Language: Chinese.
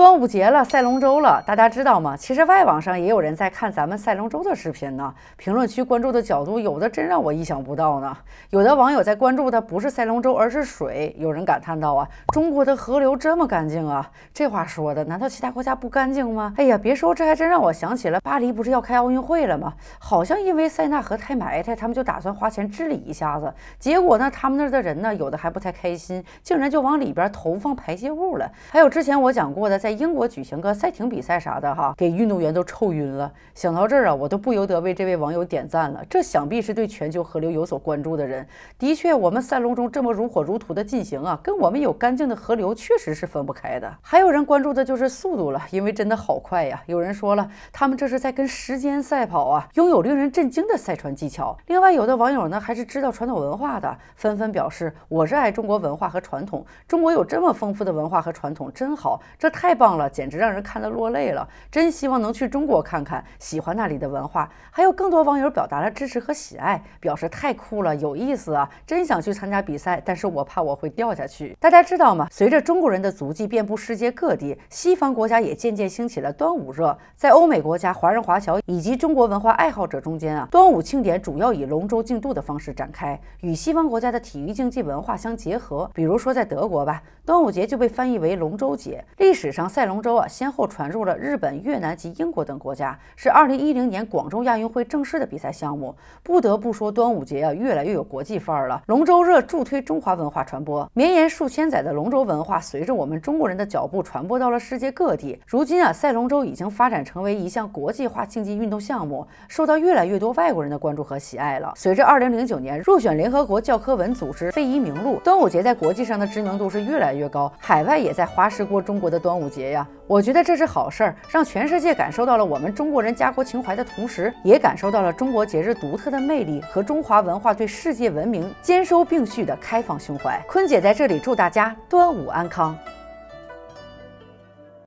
端午节了，赛龙舟了，大家知道吗？其实外网上也有人在看咱们赛龙舟的视频呢。评论区关注的角度有的真让我意想不到呢。有的网友在关注的不是赛龙舟，而是水。有人感叹道：“啊，中国的河流这么干净啊！这话说的，难道其他国家不干净吗？哎呀，别说，这还真让我想起了巴黎不是要开奥运会了吗？好像因为塞纳河太埋汰，他们就打算花钱治理一下子。结果呢，他们那儿的人呢，有的还不太开心，竟然就往里边投放排泄物了。还有之前我讲过的，在在英国举行个赛艇比赛啥的哈，给运动员都臭晕了。想到这儿啊，我都不由得为这位网友点赞了。这想必是对全球河流有所关注的人。的确，我们赛龙舟这么如火如荼的进行啊，跟我们有干净的河流确实是分不开的。还有人关注的就是速度了，因为真的好快呀。有人说了，他们这是在跟时间赛跑啊，拥有令人震惊的赛船技巧。另外，有的网友呢还是知道传统文化的，纷纷表示：我热爱中国文化和传统，中国有这么丰富的文化和传统真好。这太。棒了，简直让人看得落泪了！真希望能去中国看看，喜欢那里的文化。还有更多网友表达了支持和喜爱，表示太酷了，有意思啊！真想去参加比赛，但是我怕我会掉下去。大家知道吗？随着中国人的足迹遍布世界各地，西方国家也渐渐兴起了端午热。在欧美国家、华人华侨以及中国文化爱好者中间啊，端午庆典主要以龙舟竞渡的方式展开，与西方国家的体育竞技文化相结合。比如说在德国吧，端午节就被翻译为龙舟节。历史上。赛龙舟啊，先后传入了日本、越南及英国等国家，是二零一零年广州亚运会正式的比赛项目。不得不说，端午节啊，越来越有国际范儿了。龙舟热助推中华文化传播，绵延数千载的龙舟文化，随着我们中国人的脚步传播到了世界各地。如今啊，赛龙舟已经发展成为一项国际化竞技运动项目，受到越来越多外国人的关注和喜爱了。随着二零零九年入选联合国教科文组织非遗名录，端午节在国际上的知名度是越来越高，海外也在花式过中国的端午。节呀，我觉得这是好事儿，让全世界感受到了我们中国人家国情怀的同时，也感受到了中国节日独特的魅力和中华文化对世界文明兼收并蓄的开放胸怀。坤姐在这里祝大家端午安康。